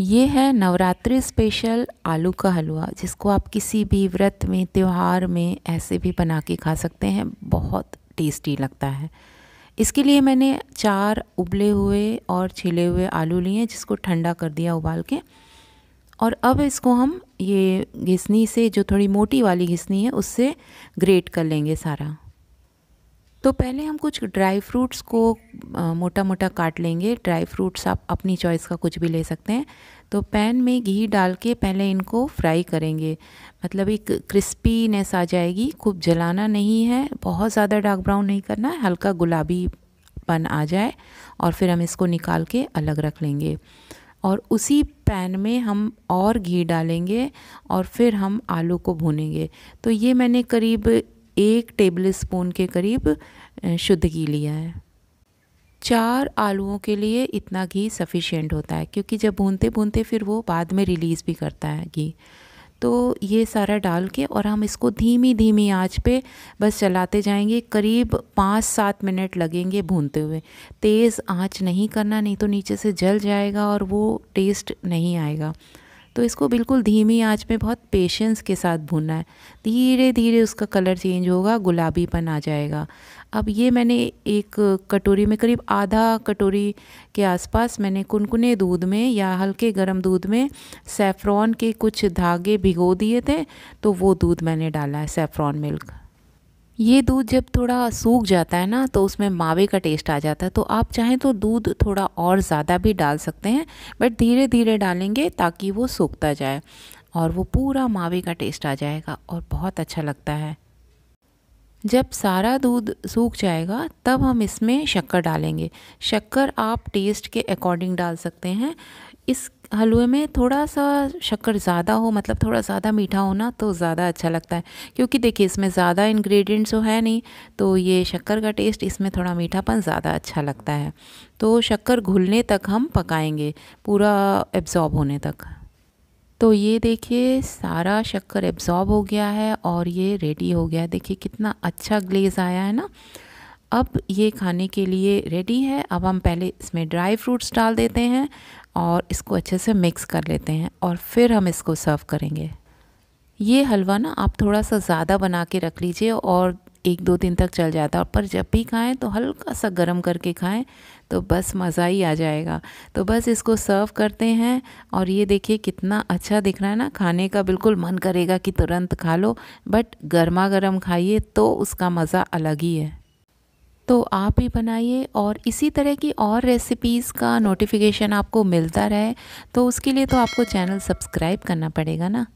ये है नवरात्रि स्पेशल आलू का हलवा जिसको आप किसी भी व्रत में त्यौहार में ऐसे भी बना के खा सकते हैं बहुत टेस्टी लगता है इसके लिए मैंने चार उबले हुए और छिले हुए आलू लिए जिसको ठंडा कर दिया उबाल के और अब इसको हम ये घिसनी से जो थोड़ी मोटी वाली घिसनी है उससे ग्रेट कर लेंगे सारा तो पहले हम कुछ ड्राई फ्रूट्स को मोटा मोटा काट लेंगे ड्राई फ्रूट्स आप अपनी चॉइस का कुछ भी ले सकते हैं तो पैन में घी डाल के पहले इनको फ्राई करेंगे मतलब एक क्रिस्पीनेस आ जाएगी खूब जलाना नहीं है बहुत ज़्यादा डार्क ब्राउन नहीं करना है हल्का गुलाबी पन आ जाए और फिर हम इसको निकाल के अलग रख लेंगे और उसी पैन में हम और घी डालेंगे और फिर हम आलू को भूनेंगे तो ये मैंने करीब एक टेबल स्पून के करीब शुद्ध घी लिया है चार आलूओं के लिए इतना घी सफिशेंट होता है क्योंकि जब भूनते भूनते फिर वो बाद में रिलीज़ भी करता है घी तो ये सारा डाल के और हम इसको धीमी धीमी आंच पे बस चलाते जाएंगे करीब पाँच सात मिनट लगेंगे भूनते हुए तेज़ आंच नहीं करना नहीं तो नीचे से जल जाएगा और वो टेस्ट नहीं आएगा तो इसको बिल्कुल धीमी आंच में बहुत पेशेंस के साथ भूनना है धीरे धीरे उसका कलर चेंज होगा गुलाबीपन आ जाएगा अब ये मैंने एक कटोरी में करीब आधा कटोरी के आसपास मैंने कुनकुने दूध में या हल्के गर्म दूध में सेफ्रॉन के कुछ धागे भिगो दिए थे तो वो दूध मैंने डाला है सेफ्रॉन मिल्क ये दूध जब थोड़ा सूख जाता है ना तो उसमें मावे का टेस्ट आ जाता है तो आप चाहें तो दूध थोड़ा और ज़्यादा भी डाल सकते हैं बट धीरे धीरे डालेंगे ताकि वो सूखता जाए और वो पूरा मावे का टेस्ट आ जाएगा और बहुत अच्छा लगता है जब सारा दूध सूख जाएगा तब हम इसमें शक्कर डालेंगे शक्कर आप टेस्ट के अकॉर्डिंग डाल सकते हैं इस हलवे में थोड़ा सा शक्कर ज़्यादा हो मतलब थोड़ा ज़्यादा मीठा हो ना तो ज़्यादा अच्छा लगता है क्योंकि देखिए इसमें ज़्यादा इन्ग्रीडियंट्स तो है नहीं तो ये शक्कर का टेस्ट इसमें थोड़ा मीठापन ज़्यादा अच्छा लगता है तो शक्कर घुलने तक हम पकाएंगे पूरा एब्ज़ॉर्ब होने तक तो ये देखिए सारा शक्कर एब्ज़ॉर्ब हो गया है और ये रेडी हो गया देखिए कितना अच्छा ग्लेज़ आया है ना अब ये खाने के लिए रेडी है अब हम पहले इसमें ड्राई फ्रूट्स डाल देते हैं और इसको अच्छे से मिक्स कर लेते हैं और फिर हम इसको सर्व करेंगे ये हलवा ना आप थोड़ा सा ज़्यादा बना के रख लीजिए और एक दो दिन तक चल जाता है पर जब भी खाएं तो हल्का सा गर्म करके खाएं तो बस मज़ा ही आ जाएगा तो बस इसको सर्व करते हैं और ये देखिए कितना अच्छा दिख रहा है ना खाने का बिल्कुल मन करेगा कि तुरंत खा लो बट गर्मा गर्म खाइए तो उसका मज़ा अलग ही है तो आप भी बनाइए और इसी तरह की और रेसिपीज़ का नोटिफिकेशन आपको मिलता रहे तो उसके लिए तो आपको चैनल सब्सक्राइब करना पड़ेगा ना